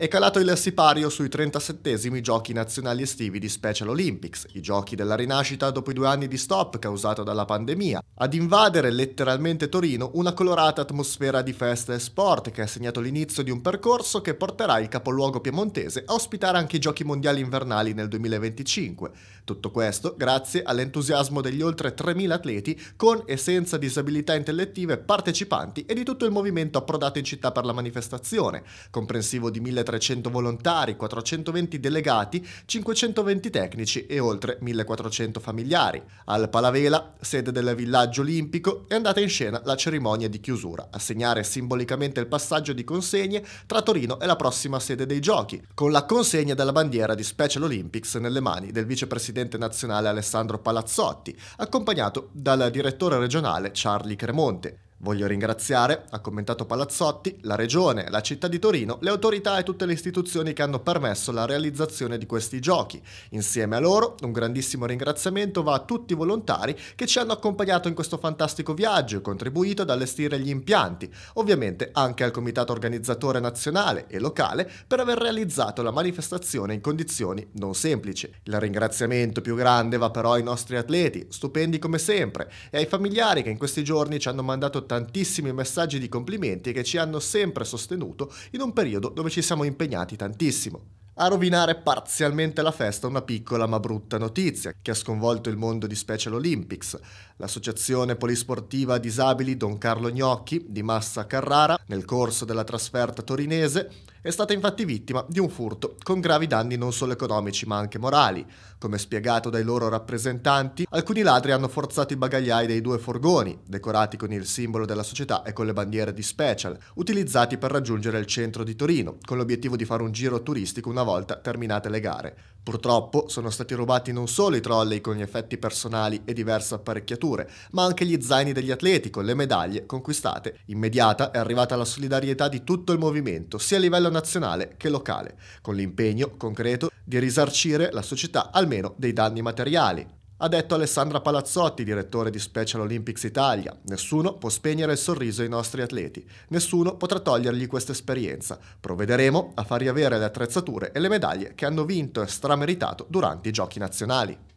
È calato il sipario sui 37 giochi nazionali estivi di Special Olympics, i giochi della rinascita dopo i due anni di stop causato dalla pandemia, ad invadere letteralmente Torino una colorata atmosfera di festa e sport che ha segnato l'inizio di un percorso che porterà il capoluogo piemontese a ospitare anche i giochi mondiali invernali nel 2025. Tutto questo grazie all'entusiasmo degli oltre 3.000 atleti con e senza disabilità intellettive partecipanti e di tutto il movimento approdato in città per la manifestazione, comprensivo di 1.300 300 volontari, 420 delegati, 520 tecnici e oltre 1400 familiari. Al Palavela, sede del villaggio olimpico, è andata in scena la cerimonia di chiusura, a segnare simbolicamente il passaggio di consegne tra Torino e la prossima sede dei giochi, con la consegna della bandiera di Special Olympics nelle mani del vicepresidente nazionale Alessandro Palazzotti, accompagnato dal direttore regionale Charlie Cremonte. Voglio ringraziare, ha commentato Palazzotti, la Regione, la città di Torino, le autorità e tutte le istituzioni che hanno permesso la realizzazione di questi giochi. Insieme a loro un grandissimo ringraziamento va a tutti i volontari che ci hanno accompagnato in questo fantastico viaggio e contribuito ad allestire gli impianti, ovviamente anche al comitato organizzatore nazionale e locale per aver realizzato la manifestazione in condizioni non semplici. Il ringraziamento più grande va però ai nostri atleti, stupendi come sempre, e ai familiari che in questi giorni ci hanno mandato tantissimi messaggi di complimenti che ci hanno sempre sostenuto in un periodo dove ci siamo impegnati tantissimo a rovinare parzialmente la festa una piccola ma brutta notizia che ha sconvolto il mondo di Special Olympics. L'associazione polisportiva disabili Don Carlo Gnocchi di Massa Carrara, nel corso della trasferta torinese, è stata infatti vittima di un furto con gravi danni non solo economici ma anche morali. Come spiegato dai loro rappresentanti, alcuni ladri hanno forzato i bagagliai dei due furgoni, decorati con il simbolo della società e con le bandiere di Special, utilizzati per raggiungere il centro di Torino, con l'obiettivo di fare un giro turistico una volta volta terminate le gare. Purtroppo sono stati rubati non solo i trolley con gli effetti personali e diverse apparecchiature, ma anche gli zaini degli atleti con le medaglie conquistate. Immediata è arrivata la solidarietà di tutto il movimento, sia a livello nazionale che locale, con l'impegno concreto di risarcire la società almeno dei danni materiali. Ha detto Alessandra Palazzotti, direttore di Special Olympics Italia, nessuno può spegnere il sorriso ai nostri atleti, nessuno potrà togliergli questa esperienza. Provvederemo a far riavere le attrezzature e le medaglie che hanno vinto e strameritato durante i giochi nazionali.